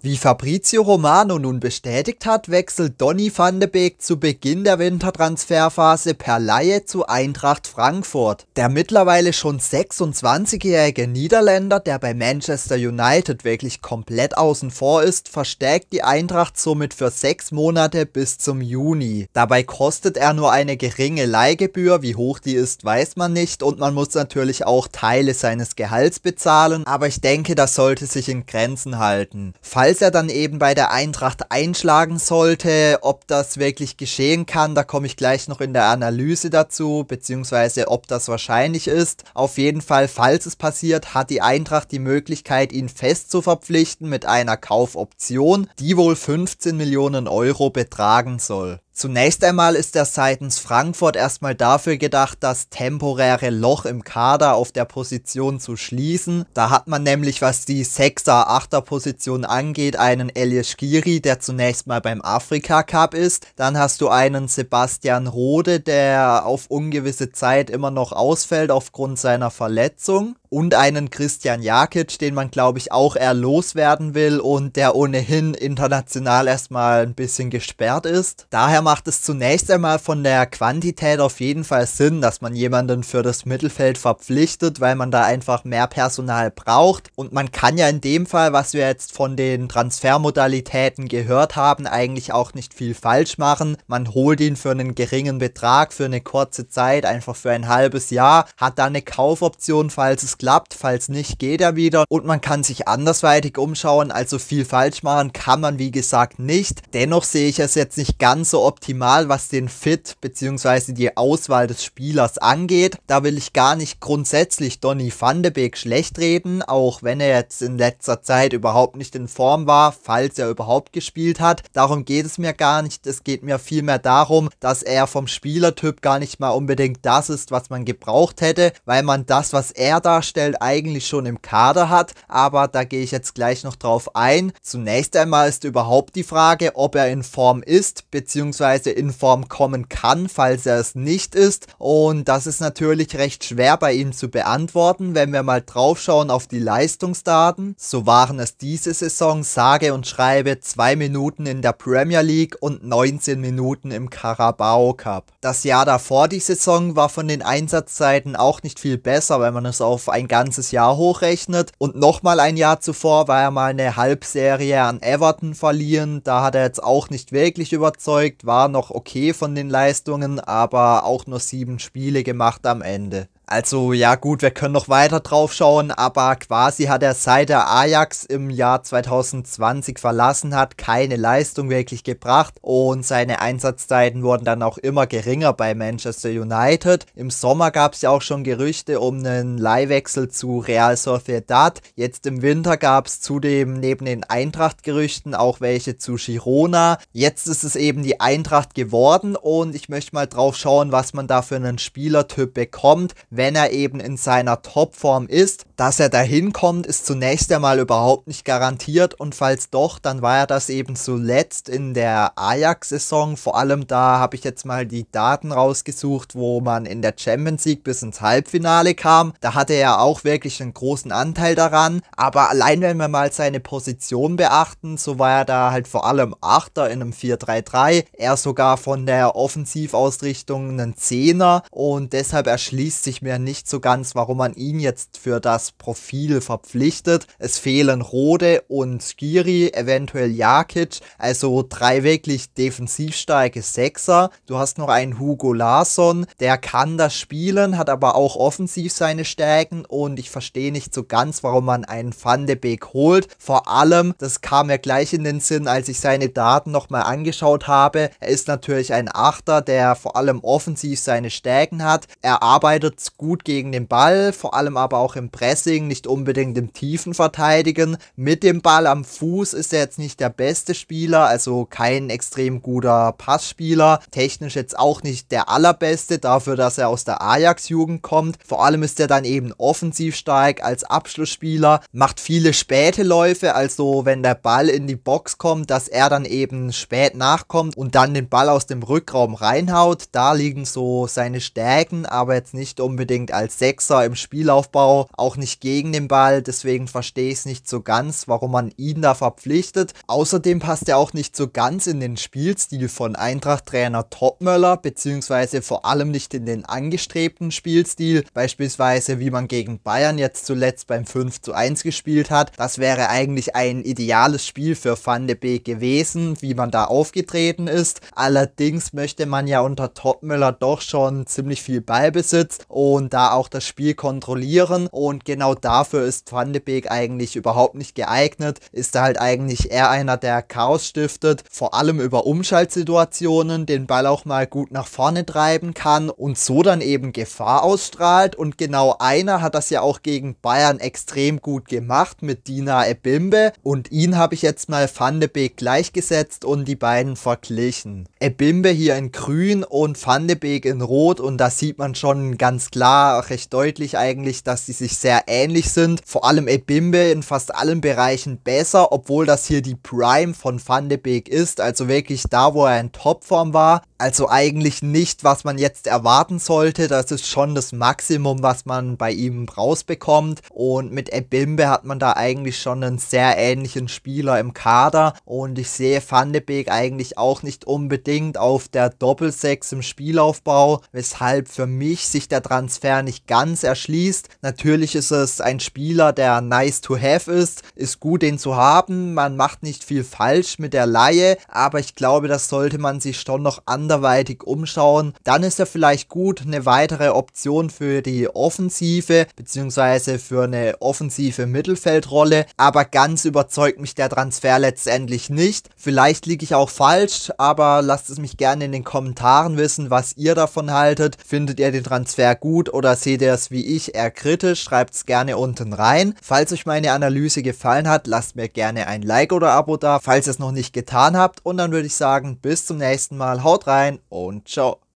Wie Fabrizio Romano nun bestätigt hat, wechselt Donny van de Beek zu Beginn der Wintertransferphase per Laie zu Eintracht Frankfurt. Der mittlerweile schon 26-jährige Niederländer, der bei Manchester United wirklich komplett außen vor ist, verstärkt die Eintracht somit für sechs Monate bis zum Juni. Dabei kostet er nur eine geringe Leihgebühr, wie hoch die ist, weiß man nicht und man muss natürlich auch Teile seines Gehalts bezahlen, aber ich denke, das sollte sich in Grenzen halten. Falls falls er dann eben bei der Eintracht einschlagen sollte, ob das wirklich geschehen kann, da komme ich gleich noch in der Analyse dazu, beziehungsweise ob das wahrscheinlich ist. Auf jeden Fall, falls es passiert, hat die Eintracht die Möglichkeit, ihn fest zu verpflichten mit einer Kaufoption, die wohl 15 Millionen Euro betragen soll. Zunächst einmal ist er seitens Frankfurt erstmal dafür gedacht, das temporäre Loch im Kader auf der Position zu schließen. Da hat man nämlich, was die 6er, 8er Position angeht, einen Elias Giri, der zunächst mal beim Afrika Cup ist. Dann hast du einen Sebastian Rode, der auf ungewisse Zeit immer noch ausfällt aufgrund seiner Verletzung und einen Christian Jakic, den man glaube ich auch eher loswerden will und der ohnehin international erstmal ein bisschen gesperrt ist. Daher macht es zunächst einmal von der Quantität auf jeden Fall Sinn, dass man jemanden für das Mittelfeld verpflichtet, weil man da einfach mehr Personal braucht und man kann ja in dem Fall, was wir jetzt von den Transfermodalitäten gehört haben, eigentlich auch nicht viel falsch machen. Man holt ihn für einen geringen Betrag für eine kurze Zeit, einfach für ein halbes Jahr, hat da eine Kaufoption, falls es klappt, falls nicht, geht er wieder und man kann sich andersweitig umschauen, also viel falsch machen kann man wie gesagt nicht. Dennoch sehe ich es jetzt nicht ganz so optimal, was den Fit bzw. die Auswahl des Spielers angeht. Da will ich gar nicht grundsätzlich Donny van de Beek schlecht reden, auch wenn er jetzt in letzter Zeit überhaupt nicht in Form war, falls er überhaupt gespielt hat. Darum geht es mir gar nicht, es geht mir vielmehr darum, dass er vom Spielertyp gar nicht mal unbedingt das ist, was man gebraucht hätte, weil man das, was er da vorstellt, eigentlich schon im Kader hat. Aber da gehe ich jetzt gleich noch drauf ein. Zunächst einmal ist überhaupt die Frage, ob er in Form ist, beziehungsweise in Form kommen kann, falls er es nicht ist. Und das ist natürlich recht schwer bei ihm zu beantworten, wenn wir mal drauf schauen auf die Leistungsdaten. So waren es diese Saison sage und schreibe 2 Minuten in der Premier League und 19 Minuten im Carabao Cup. Das Jahr davor die Saison war von den Einsatzzeiten auch nicht viel besser, wenn man es auf ein ganzes Jahr hochrechnet. Und nochmal ein Jahr zuvor war er mal eine Halbserie an Everton verliehen. Da hat er jetzt auch nicht wirklich überzeugt, war noch okay von den Leistungen, aber auch nur sieben Spiele gemacht am Ende. Also ja gut, wir können noch weiter drauf schauen, aber quasi hat er seit der Ajax im Jahr 2020 verlassen hat, keine Leistung wirklich gebracht und seine Einsatzzeiten wurden dann auch immer geringer bei Manchester United. Im Sommer gab es ja auch schon Gerüchte um einen Leihwechsel zu Real Sociedad. Jetzt im Winter gab es zudem neben den Eintracht-Gerüchten auch welche zu Girona. Jetzt ist es eben die Eintracht geworden und ich möchte mal drauf schauen, was man da für einen Spielertyp bekommt wenn er eben in seiner Topform ist. Dass er dahin kommt, ist zunächst einmal überhaupt nicht garantiert und falls doch, dann war er das eben zuletzt in der Ajax-Saison. Vor allem da habe ich jetzt mal die Daten rausgesucht, wo man in der Champions League bis ins Halbfinale kam. Da hatte er auch wirklich einen großen Anteil daran, aber allein wenn wir mal seine Position beachten, so war er da halt vor allem Achter in einem 4-3-3, er sogar von der Offensivausrichtung einen Zehner und deshalb erschließt sich mir mir nicht so ganz, warum man ihn jetzt für das Profil verpflichtet. Es fehlen Rode und Skiri, eventuell Jakic, also drei wirklich defensiv starke Sechser. Du hast noch einen Hugo Larsson, der kann das spielen, hat aber auch offensiv seine Stärken und ich verstehe nicht so ganz, warum man einen Van de Beek holt. Vor allem, das kam mir gleich in den Sinn, als ich seine Daten nochmal angeschaut habe. Er ist natürlich ein Achter, der vor allem offensiv seine Stärken hat. Er arbeitet gut gegen den Ball, vor allem aber auch im Pressing, nicht unbedingt im Tiefen verteidigen. Mit dem Ball am Fuß ist er jetzt nicht der beste Spieler, also kein extrem guter Passspieler. Technisch jetzt auch nicht der allerbeste, dafür, dass er aus der Ajax-Jugend kommt. Vor allem ist er dann eben offensiv stark als Abschlussspieler, macht viele späte Läufe, also wenn der Ball in die Box kommt, dass er dann eben spät nachkommt und dann den Ball aus dem Rückraum reinhaut. Da liegen so seine Stärken, aber jetzt nicht unbedingt unbedingt als Sechser im Spielaufbau, auch nicht gegen den Ball. Deswegen verstehe ich es nicht so ganz, warum man ihn da verpflichtet. Außerdem passt er auch nicht so ganz in den Spielstil von Eintracht-Trainer Topmöller, beziehungsweise vor allem nicht in den angestrebten Spielstil. Beispielsweise wie man gegen Bayern jetzt zuletzt beim 5 zu 1 gespielt hat. Das wäre eigentlich ein ideales Spiel für Van de Beek gewesen, wie man da aufgetreten ist. Allerdings möchte man ja unter Topmöller doch schon ziemlich viel Ballbesitz und und da auch das Spiel kontrollieren. Und genau dafür ist Van de Beek eigentlich überhaupt nicht geeignet. Ist da halt eigentlich eher einer, der Chaos stiftet, vor allem über Umschaltsituationen, den Ball auch mal gut nach vorne treiben kann und so dann eben Gefahr ausstrahlt. Und genau einer hat das ja auch gegen Bayern extrem gut gemacht mit Dina Ebimbe. Und ihn habe ich jetzt mal Van de Beek gleichgesetzt und die beiden verglichen. Ebimbe hier in grün und Van de Beek in rot und da sieht man schon ganz klar, klar, recht deutlich eigentlich, dass sie sich sehr ähnlich sind. Vor allem Ebimbe in fast allen Bereichen besser, obwohl das hier die Prime von Van de Beek ist, also wirklich da, wo er in Topform war. Also eigentlich nicht, was man jetzt erwarten sollte. Das ist schon das Maximum, was man bei ihm rausbekommt. Und mit Ebimbe hat man da eigentlich schon einen sehr ähnlichen Spieler im Kader. Und ich sehe Van de Beek eigentlich auch nicht unbedingt auf der Doppelsechs im Spielaufbau, weshalb für mich sich der Transfer Transfer nicht ganz erschließt. Natürlich ist es ein Spieler, der nice to have ist, ist gut, den zu haben. Man macht nicht viel falsch mit der Laie, aber ich glaube, das sollte man sich schon noch anderweitig umschauen. Dann ist er vielleicht gut eine weitere Option für die Offensive, beziehungsweise für eine offensive Mittelfeldrolle, aber ganz überzeugt mich der Transfer letztendlich nicht. Vielleicht liege ich auch falsch, aber lasst es mich gerne in den Kommentaren wissen, was ihr davon haltet. Findet ihr den Transfer gut? oder seht ihr es wie ich eher kritisch, schreibt es gerne unten rein. Falls euch meine Analyse gefallen hat, lasst mir gerne ein Like oder Abo da, falls ihr es noch nicht getan habt. Und dann würde ich sagen, bis zum nächsten Mal, haut rein und ciao.